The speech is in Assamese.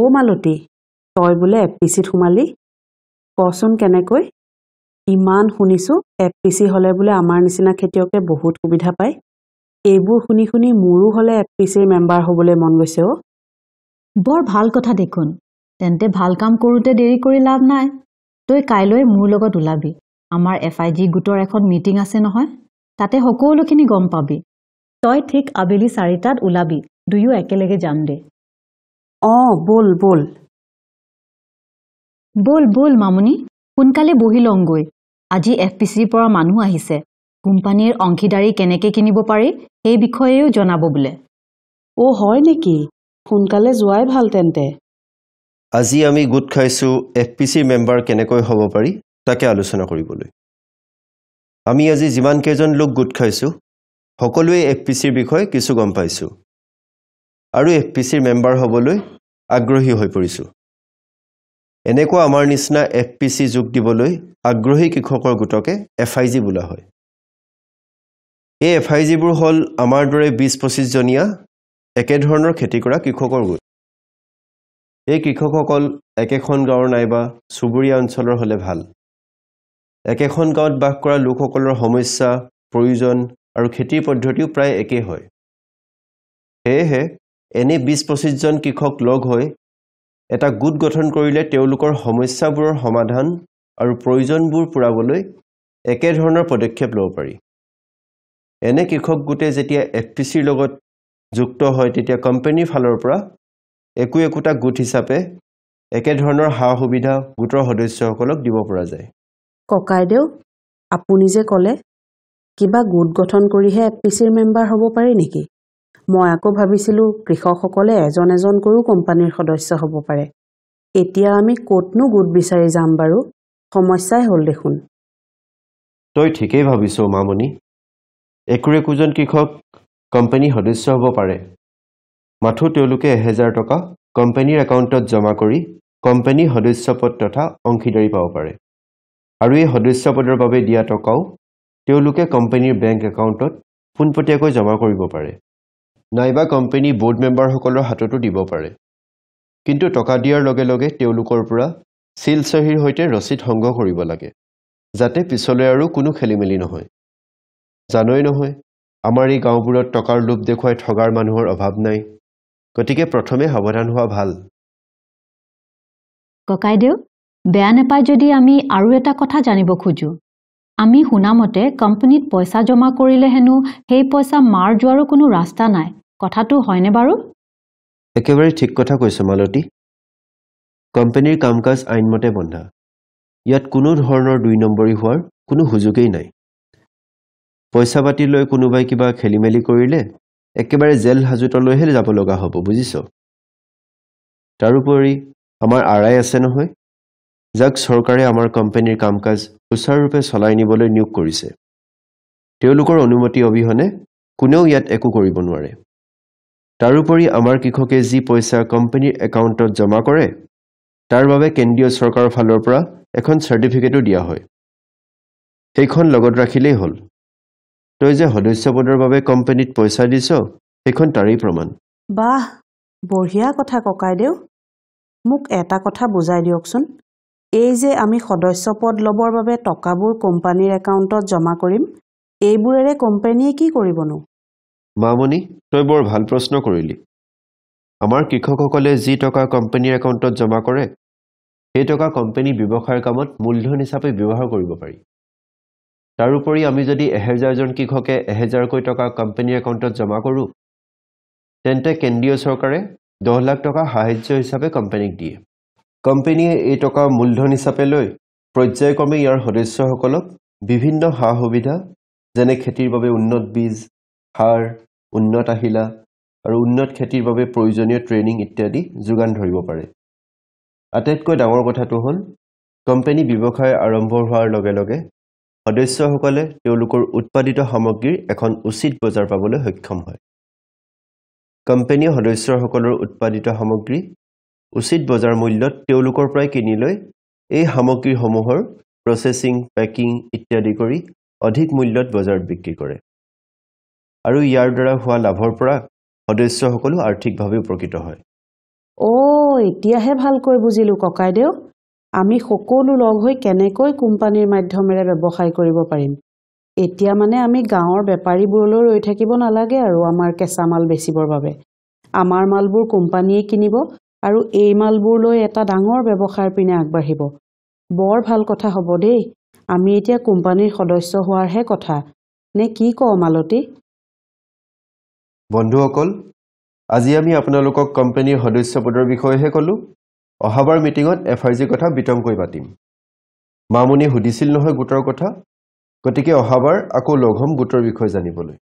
অ মালতী তই বোলে এফ পি চিত সোমালি কচোন কেনেকৈ ইমান শুনিছোঁ এফ পি চি হ'লে বোলে আমাৰ নিচিনা খেতিয়কে বহুত সুবিধা পায় এইবোৰ শুনি শুনি মোৰো হ'লে এফ পি চিৰ মেম্বাৰ হ'বলৈ মন গৈছে অ বৰ ভাল কথা দেখোন তেন্তে ভাল কাম কৰোঁতে দেৰি কৰি লাভ নাই তই কাইলৈ মোৰ লগত ওলাবি আমাৰ এফ আই জি গোটৰ এখন মিটিং আছে নহয় তাতে সকলোখিনি গম পাবি তই ঠিক আবেলি চাৰিটাত ওলাবি দুয়ো একেলগে যাম দে অঁ বল বল বল বল মামনি সোনকালে বহি লওঁগৈ আজি এফ পি চিৰ পৰা মানুহ আহিছে কোম্পানীৰ অংশীদাৰী কেনেকৈ কিনিব পাৰি সেই বিষয়েও জনাব বোলে অ' হয় নেকি সোনকালে যোৱাই ভাল তেন্তে আজি আমি গোট খাইছোঁ এফ পি চিৰ মেম্বাৰ কেনেকৈ হ'ব পাৰি তাকে আলোচনা কৰিবলৈ আমি আজি যিমানকেইজন লোক গোট খাইছোঁ সকলোৱে এফ পি চিৰ বিষয়ে কিছু গম পাইছোঁ আৰু এফ পি চিৰ মেম্বাৰ হ'বলৈ আগ্ৰহী হৈ পৰিছোঁ এনেকুৱা আমাৰ নিচিনা এফ পি চি যোগ দিবলৈ আগ্ৰহী কৃষকৰ গোটকে এফ আই জি বোলা হয় এই এফ আই জিবোৰ হ'ল আমাৰ দৰে বিছ পঁচিছজনীয়া একেধৰণৰ খেতি কৰা কৃষকৰ গোট এই কৃষকসকল একেখন গাঁৱৰ নাইবা চুবুৰীয়া অঞ্চলৰ হ'লে ভাল একেখন গাঁৱত বাস কৰা লোকসকলৰ সমস্যা প্ৰয়োজন আৰু খেতিৰ পদ্ধতিও প্ৰায় একেই হয় সেয়েহে এনে বিছ পঁচিছজন কৃষক লগ হৈ এটা গোট গঠন কৰিলে তেওঁলোকৰ সমস্যাবোৰৰ সমাধান আৰু প্ৰয়োজনবোৰ পূৰাবলৈ একেধৰণৰ পদক্ষেপ ল'ব পাৰি এনে কৃষক গোটে যেতিয়া এফ পি চিৰ লগত যুক্ত হয় তেতিয়া কোম্পেনীৰ ফালৰ পৰা একো একোটা গোট হিচাপে একেধৰণৰ সা সুবিধা গোটৰ সদস্যসকলক দিব পৰা যায় ককাইদেউ আপুনি যে ক'লে কিবা গোট গঠন কৰিহে এফ পি চিৰ মেম্বাৰ হ'ব পাৰি নেকি মই আকৌ ভাবিছিলোঁ কৃষকসকলে এজন এজনকৈও কোম্পানীৰ সদস্য হ'ব পাৰে এতিয়া আমি ক'তনো গোট বিচাৰি যাম বাৰু সমস্যাই হ'ল দেখোন তই ঠিকেই ভাবিছ মামণি একো একোজন কৃষক কোম্পানী সদস্য হ'ব পাৰে মাথো তেওঁলোকে এহেজাৰ টকা কোম্পানীৰ একাউণ্টত জমা কৰি কোম্পানী পদ তথা অংশীদাৰী পাব পাৰে আৰু এই সদস্য পদৰ বাবে দিয়া টকাও তেওঁলোকে কোম্পানীৰ বেংক একাউণ্টত পোনপটীয়াকৈ জমা কৰিব পাৰে নাইবা কোম্পানী বোৰ্ড মেম্বাৰসকলৰ হাততো দিব পাৰে কিন্তু টকা দিয়াৰ লগে লগে তেওঁলোকৰ পৰা চিল চহীৰ সৈতে ৰচিদ সংগ্ৰহ কৰিব লাগে যাতে পিছলৈ আৰু কোনো খেলিমেলি নহয় জানই নহয় আমাৰ এই গাঁওবোৰত টকাৰ লোভ দেখুৱাই ঠগাৰ মানুহৰ অভাৱ নাই গতিকে প্ৰথমে সাৱধান হোৱা ভাল ককাইদেউ বেয়া নাপায় যদি আমি আৰু এটা কথা জানিব খোজোঁ আমি শুনামতে কোম্পানীত পইচা জমা কৰিলে হেনো সেই পইচা মাৰ যোৱাৰো কোনো ৰাস্তা নাই কথাটো হয়নে বাৰু একেবাৰে ঠিক কথা কৈছে মালতী কোম্পানীৰ কাম কাজ আইনমতে বন্ধা ইয়াত কোনো ধৰণৰ দুই নম্বৰী হোৱাৰ কোনো সুযোগেই নাই পইচা পাতি লৈ কোনোবাই কিবা খেলি মেলি কৰিলে একেবাৰে জেল হাজোতলৈহে যাব লগা হ'ব বুজিছ তাৰোপৰি আমাৰ আই আছে নহয় যাক চৰকাৰে আমাৰ কোম্পানীৰ কাম কাজ সুচাৰুৰূপে চলাই নিবলৈ নিয়োগ কৰিছে তেওঁলোকৰ অনুমতি অবিহনে কোনেও ইয়াত একো কৰিব নোৱাৰে তাৰোপৰি আমাৰ কৃষকে যি পইচা কোম্পানীৰ একাউণ্টত জমা কৰে তাৰ বাবে কেন্দ্ৰীয় চৰকাৰৰ ফালৰ পৰা এখন চাৰ্টিফিকেটো দিয়া হয় সেইখন লগত ৰাখিলেই হ'ল তই যে সদস্য পদৰ বাবে কোম্পানীত পইচা দিছ সেইখন তাৰেই প্ৰমাণ বাহ বঢ়িয়া কথা ককাইদেউ মোক এটা কথা বুজাই দিয়কচোন এই যে আমি সদস্য পদ ল'বৰ বাবে টকাবোৰ কোম্পানীৰ একাউণ্টত জমা কৰিম এইবোৰেৰে কোম্পানীয়ে কি কৰিবনো মামণি তই বৰ ভাল প্ৰশ্ন কৰিলি আমাৰ কৃষকসকলে যি টকা কোম্পানীৰ একাউণ্টত জমা কৰে সেই টকা কোম্পানী ব্যৱসায়ৰ কামত মূলধন হিচাপে ব্যৱহাৰ কৰিব পাৰি তাৰোপৰি আমি যদি এহেজাৰজন কৃষকে এহেজাৰকৈ টকা কোম্পানীৰ একাউণ্টত জমা কৰোঁ তেন্তে কেন্দ্ৰীয় চৰকাৰে দহ লাখ টকা সাহাৰ্য হিচাপে কোম্পানীক দিয়ে কোম্পানীয়ে এই টকা মূলধন হিচাপে লৈ পৰ্যায়ক্ৰমে ইয়াৰ সদস্যসকলক বিভিন্ন সা সুবিধা যেনে খেতিৰ বাবে উন্নত বীজ সাৰ উন্নত আহিলা আৰু উন্নত খেতিৰ বাবে প্ৰয়োজনীয় ট্ৰেইনিং ইত্যাদি যোগান ধৰিব পাৰে আটাইতকৈ ডাঙৰ কথাটো হ'ল কোম্পানী ব্যৱসায় আৰম্ভ হোৱাৰ লগে লগে সদস্যসকলে তেওঁলোকৰ উৎপাদিত সামগ্ৰীৰ এখন উচিত বজাৰ পাবলৈ সক্ষম হয় কোম্পানীয়ে সদস্যসকলৰ উৎপাদিত সামগ্ৰী উচিত বজাৰ মূল্যত তেওঁলোকৰ পৰাই কিনি লৈ এই সামগ্ৰীসমূহৰ প্ৰচেছিং পেকিং ইত্যাদি কৰি অধিক মূল্যত বজাৰত বিক্ৰী কৰে আৰু ইয়াৰ দ্বাৰা হোৱা লাভৰ পৰা সদস্যসকলো আৰ্থিকভাৱে উপকৃত হয় অ' এতিয়াহে ভালকৈ বুজিলোঁ ককাইদেউ আমি সকলো লগ হৈ কেনেকৈ কোম্পানীৰ মাধ্যমেৰে ব্যৱসায় কৰিব পাৰিম এতিয়া মানে আমি গাঁৱৰ বেপাৰীবোৰলৈ ৰৈ থাকিব নালাগে আৰু আমাৰ কেঁচা মাল বেচিবৰ বাবে আমাৰ মালবোৰ কোম্পানীয়ে কিনিব আৰু এই মালবোৰ লৈ এটা ডাঙৰ ব্যৱসায়ৰ পিনে আগবাঢ়িব বৰ ভাল কথা হ'ব দেই আমি এতিয়া কোম্পানীৰ সদস্য হোৱাৰহে কথা নে কি কওঁ মালতী বন্ধুসকল আজি আমি আপোনালোকক কোম্পানীৰ সদস্য পদৰ বিষয়েহে ক'লোঁ অহাবাৰ মিটিঙত এফ আই জিৰ কথা বিতংকৈ পাতিম মামণি সুধিছিল নহয় গোটৰ কথা গতিকে অহাবাৰ আকৌ লগ হ'ম গোটৰ বিষয়ে জানিবলৈ